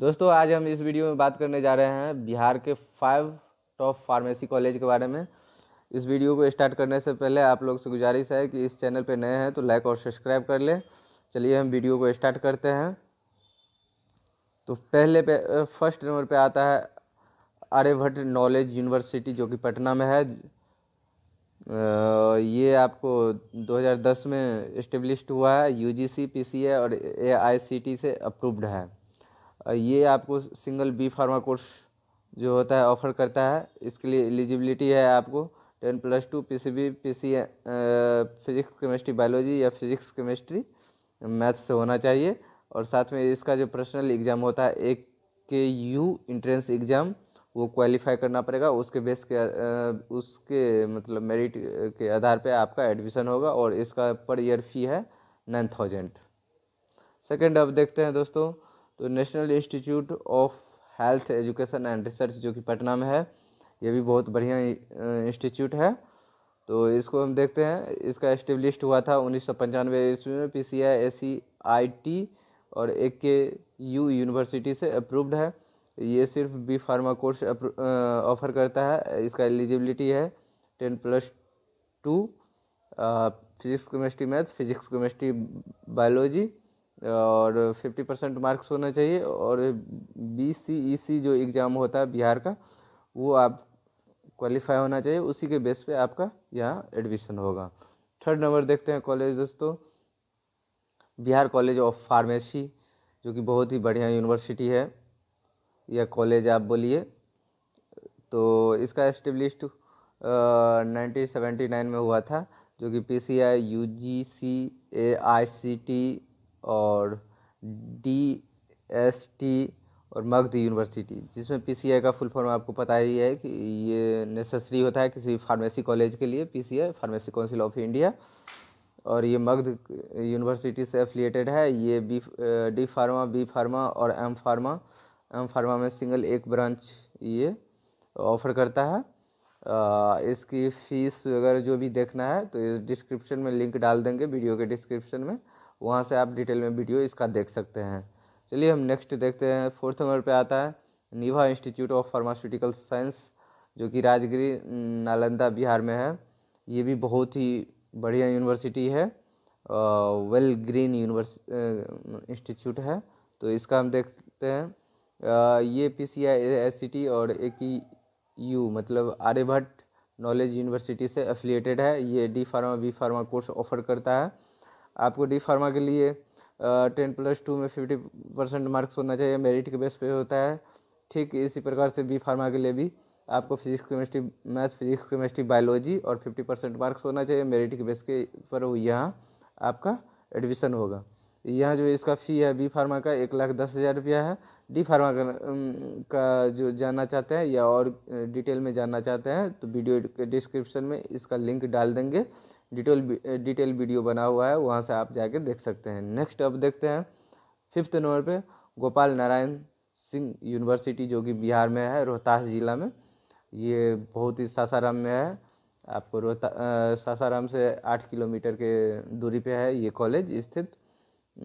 दोस्तों आज हम इस वीडियो में बात करने जा रहे हैं बिहार के फाइव टॉप फार्मेसी कॉलेज के बारे में इस वीडियो को स्टार्ट करने से पहले आप लोग से गुजारिश है कि इस चैनल पर नए हैं तो लाइक और सब्सक्राइब कर लें चलिए हम वीडियो को स्टार्ट करते हैं तो पहले पे फर्स्ट नंबर पे आता है आर्यभट्ट नॉलेज यूनिवर्सिटी जो कि पटना में है ये आपको 2010 में इस्टेब्लिश हुआ है यूजीसी पीसीए और एआईसीटी से अप्रूव्ड है ये आपको सिंगल बी फार्मा कोर्स जो होता है ऑफर करता है इसके लिए एलिजिबिलिटी है आपको ten plus two P C B P C physics chemistry biology या फिजिक्स केमिस्ट्री मैथ्स से होना चाहिए और साथ में इसका जो पर्सनल एग्ज़ाम होता है एक के यू इंट्रेंस एग्ज़ाम वो क्वालिफाई करना पड़ेगा उसके बेस के उसके मतलब मेरिट के आधार पे आपका एडमिशन होगा और इसका पर ईयर फी है नाइन थाउजेंड सेकेंड अब देखते हैं दोस्तों तो national institute of health education and research जो कि पटना में है ये भी बहुत बढ़िया इंस्टीट्यूट है तो इसको हम देखते हैं इसका इस्टेब्लिश हुआ था उन्नीस सौ पंचानवे ईस्वी में P C I A C I T और ए के यू यूनिवर्सिटी से अप्रूव्ड है ये सिर्फ बी फार्मा कोर्स ऑफर करता है इसका एलिजिबिलिटी है ten plus two physics chemistry math physics chemistry biology और 50 परसेंट मार्क्स होना चाहिए और बी सी ई सी जो एग्ज़ाम होता है बिहार का वो आप क्वालिफाई होना चाहिए उसी के बेस पे आपका यहाँ एडमिशन होगा थर्ड नंबर देखते हैं कॉलेज दोस्तों बिहार कॉलेज ऑफ फार्मेसी जो कि बहुत ही बढ़िया यूनिवर्सिटी है या कॉलेज आप बोलिए तो इसका एस्टेब्लिश नाइनटीन सेवेंटी नाइन में हुआ था जो कि P C I U G C A I C T और डी एस टी और मगध यूनिवर्सिटी जिसमें पी का फुल फॉर्म आपको पता ही है कि ये नेसेसरी होता है किसी फार्मेसी कॉलेज के लिए P pharmacy council of India और ये मगध यूनिवर्सिटी से एफिलिएटेड है ये B D pharma B pharma और एम फार्मा एम फार्मा में सिंगल एक ब्रांच ये ऑफर करता है इसकी फ़ीस वगैरह जो भी देखना है तो डिस्क्रिप्शन में लिंक डाल देंगे वीडियो के डिस्क्रिप्शन में वहाँ से आप डिटेल में वीडियो इसका देख सकते हैं चलिए हम नेक्स्ट देखते हैं फोर्थ नंबर पर आता है निभा इंस्टीट्यूट ऑफ फार्मास्यूटिकल साइंस जो कि राजगिरी नालंदा बिहार में है ये भी बहुत ही बढ़िया यूनिवर्सिटी है वेल ग्रीन यूनिवर्स इंस्टीट्यूट है तो इसका हम देखते हैं ये P C I S C T और एक की यू मतलब आर्यभट्ट नॉलेज यूनिवर्सिटी से एफिलिएटेड है ये D pharma B pharma course offer करता है आपको डी फार्मा के लिए टेन प्लस टू में फिफ्टी परसेंट मार्क्स होना चाहिए मेरिट के बेस पे होता है ठीक इसी प्रकार से बी फार्मा के लिए भी आपको physics chemistry math physics chemistry biology और फिफ्टी परसेंट मार्क्स होना चाहिए मेरिट के बेस के पर यहाँ आपका एडमिशन होगा यहाँ जो इसका फ़ी है बी फार्मा का एक लाख दस हज़ार रुपया है डी फार्मा का जो जानना चाहते हैं या और डिटेल में जानना चाहते हैं तो वीडियो के डिस्क्रिप्शन में इसका लिंक डाल देंगे डिटेल डिटेल वीडियो बना हुआ है वहाँ से आप जाके देख सकते हैं नेक्स्ट अब देखते हैं फिफ्थ नंबर पे गोपाल नारायण सिंह यूनिवर्सिटी जो कि बिहार में है रोहतास ज़िला में ये बहुत ही सासाराम में है आपको रोहता सासाराम से आठ किलोमीटर के दूरी पे है ये कॉलेज स्थित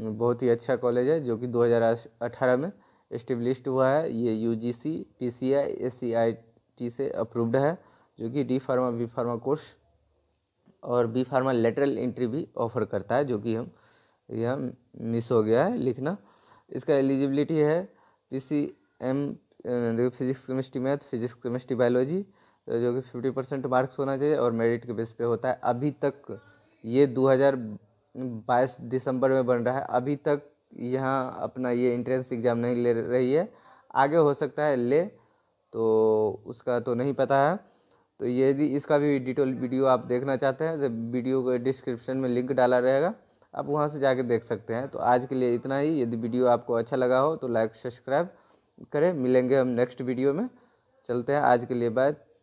बहुत ही अच्छा कॉलेज है जो कि 2018 में इस्टेब्लिश्ड हुआ है ये U G C P C I S C I T से अप्रूव्ड है जो कि D pharma B pharma course और बी फार्मा लेटरल एंट्री भी ऑफर करता है जो कि हम यह मिस हो गया है लिखना इसका एलिजिबिलिटी है पी सी एम देखो physics chemistry math physics chemistry biology जो कि फिफ्टी परसेंट मार्क्स होना चाहिए और मेरिट के बेस पे होता है अभी तक ये दो हज़ार बाईस दिसंबर में बन रहा है अभी तक यहाँ अपना ये इंट्रेंस एग्ज़ाम नहीं ले रही है आगे हो सकता है ले तो उसका तो नहीं पता है तो यदि इसका भी डिटेल वीडियो आप देखना चाहते हैं तो वीडियो के डिस्क्रिप्शन में लिंक डाला रहेगा आप वहाँ से जाके देख सकते हैं तो आज के लिए इतना ही यदि वीडियो आपको अच्छा लगा हो तो लाइक सब्सक्राइब करें मिलेंगे हम नेक्स्ट वीडियो में चलते हैं आज के लिए बाय